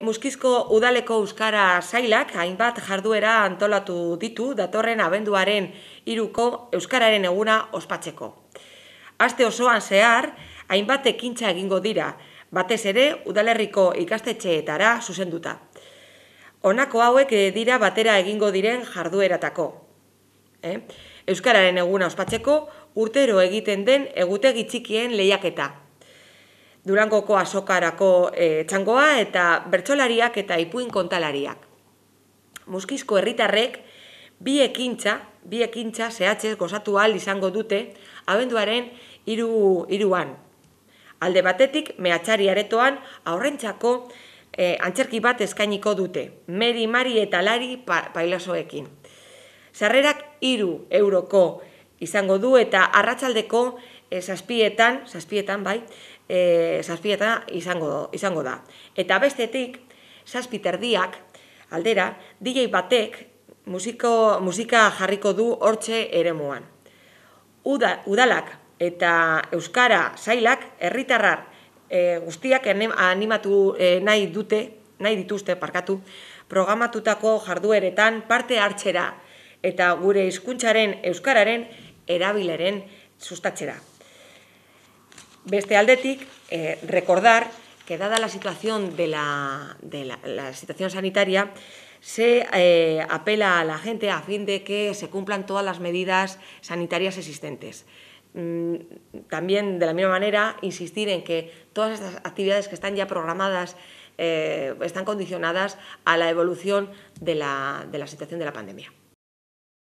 Muskizko udaleko euskara sailak hainbat jarduera antolatu ditu datorren abenduaren iruko euskararen eguna ospatzeko. Aste osoan zehar, hainbat ekintza egingo dira, batez ere udalerriko ikastetxeetara zuzenduta. Honako hauek dira batera egingo diren jardueratako. Eh? Euskararen eguna ospatzeko urtero egiten den egutegi txikien lehiaketa. Durangoko azokarako eh, txangoa eta bertsolariak eta ipuin kontalariak. Muskizko herritarrek bi ekintza, bi ekintza zehatzez gozatu al izango dute abenduaren iru, iruan. Alde batetik mehatxari aretoan aurrentzako e, eh, antzerki bat eskainiko dute, meri, mari eta lari pa, pailasoekin. Sarrerak iru euroko izango du eta arratsaldeko e, zazpietan, zazpietan bai, e, eh, zazpietan izango, izango da. Eta bestetik, zazpiterdiak aldera, DJ batek musiko, musika jarriko du hortxe ere moan. udalak eta Euskara zailak erritarrar e, eh, guztiak animatu nahi dute, nahi dituzte parkatu, programatutako jardueretan parte hartxera eta gure hizkuntzaren euskararen erabileren sustatzera. Beste aldetik, eh, recordar que dada la situación, de la, situación sanitaria, se eh, apela a la gente a fin de que se cumplan todas las medidas sanitarias existentes. Mm, también, de la misma manera, insistir en que todas estas actividades que están ya programadas eh, están condicionadas a la evolución de la situación de la pandemia.